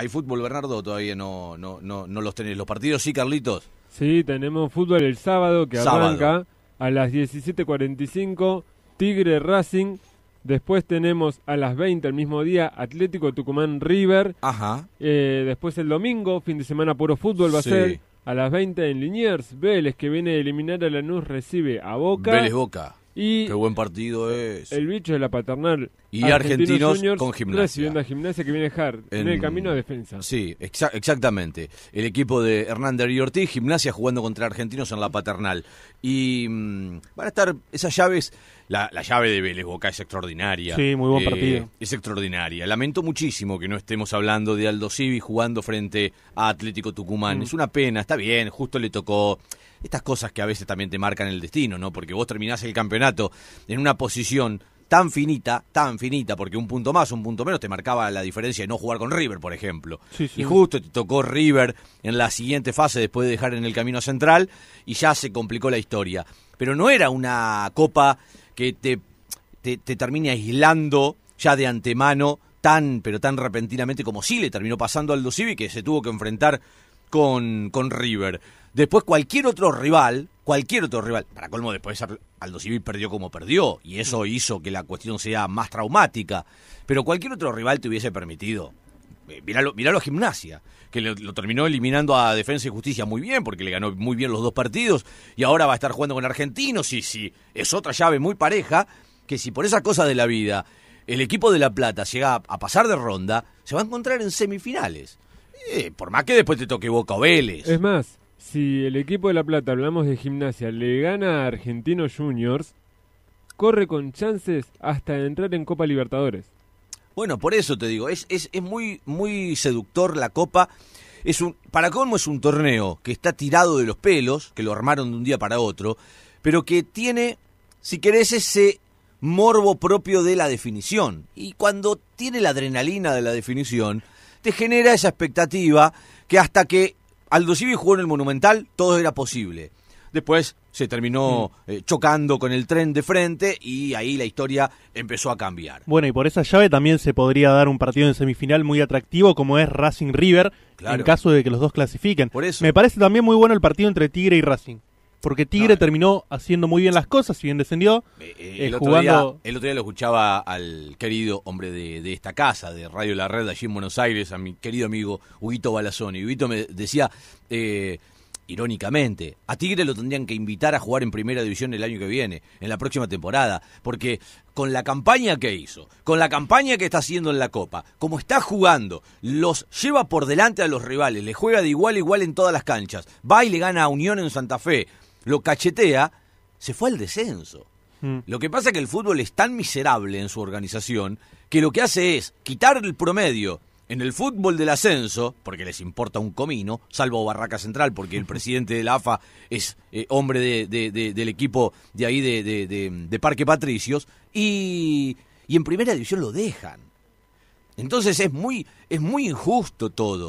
¿Hay fútbol, Bernardo? Todavía no, no, no, no los tenés. ¿Los partidos sí, Carlitos? Sí, tenemos fútbol el sábado que arranca a las 17.45, Tigre Racing. Después tenemos a las 20 el mismo día Atlético Tucumán River. Ajá. Eh, después el domingo, fin de semana puro fútbol va a ser. A las 20 en Liniers, Vélez que viene a eliminar a Lanús recibe a Boca. Vélez Boca. Qué buen partido es. El bicho de la paternal. Y Argentinos, con gimnasia. Recibiendo a gimnasia que viene a en, el camino a defensa. Sí, exactamente. El equipo de Hernández y Ortiz, gimnasia jugando contra Argentinos en la paternal. Y mm, van a estar esas llaves la, llave de Vélez Boca es extraordinaria. Sí, muy buen eh, partido. Es extraordinaria. Lamento muchísimo que no estemos hablando de Aldo Civi jugando frente a Atlético Tucumán. Mm. Es una pena, está bien, justo le tocó estas cosas que a veces también te marcan el destino, ¿no? Porque vos terminás el campeonato en una posición tan finita, tan finita, porque un punto más, un punto menos te marcaba la diferencia de no jugar con River, por ejemplo. Y justo te tocó River en la siguiente fase después de dejar en el camino central y ya se complicó la historia pero no era una copa que te, termine aislando ya de antemano tan, pero tan repentinamente como sí le terminó pasando al Civi, que se tuvo que enfrentar con, con River. Después cualquier otro rival, cualquier otro rival, para colmo después Aldo Civil perdió como perdió, y eso hizo que la cuestión sea más traumática, pero cualquier otro rival te hubiese permitido eh, miralo, miralo a Gimnasia, que lo, terminó eliminando a Defensa y Justicia muy bien, porque le ganó muy bien los dos partidos, y ahora va a estar jugando con Argentinos, y si es otra llave muy pareja, que si por esa cosa de la vida el equipo de La Plata llega a, pasar de ronda, se va a encontrar en semifinales. Eh, por más que después te toque Boca o Vélez. Es más, si el equipo de La Plata, hablamos de Gimnasia, le gana a Argentinos Juniors, corre con chances hasta entrar en Copa Libertadores. Bueno, por eso te digo, es, es, es muy, muy seductor la copa. Es un, para colmo es un torneo que está tirado de los pelos, que lo armaron de un día para otro, pero que tiene, si querés, ese morbo propio de la definición. Y cuando tiene la adrenalina de la definición, te genera esa expectativa que hasta que Aldo jugó en el Monumental, todo era posible. Después se terminó mm. eh, chocando con el tren de frente y ahí la historia empezó a cambiar. Bueno, y por esa llave también se podría dar un partido en semifinal muy atractivo como es Racing River, en caso de que los dos clasifiquen. Me parece también muy bueno el partido entre Tigre y Racing. Porque Tigre terminó haciendo muy bien las cosas, si bien descendió. Eh, eh, el, otro día, el, otro día, lo escuchaba al querido hombre de, esta casa, de Radio La Red, allí en Buenos Aires, a mi querido amigo Huito Balazón. Y Huito me decía, irónicamente, a Tigre lo tendrían que invitar a jugar en primera división el año que viene, en la próxima temporada, porque con la campaña que hizo, con la campaña que está haciendo en la Copa, como está jugando, los lleva por delante a los rivales, le juega de igual a igual en todas las canchas, va y le gana a Unión en Santa Fe, lo cachetea, se fue al descenso. Mm. Lo que pasa es que el fútbol es tan miserable en su organización que lo que hace es quitar el promedio en el fútbol del ascenso, porque les importa un comino, salvo Barraca Central, porque el presidente de la AFA es eh, hombre del equipo de ahí de, Parque Patricios, y, y en primera división lo dejan. Entonces es muy, es muy injusto todo.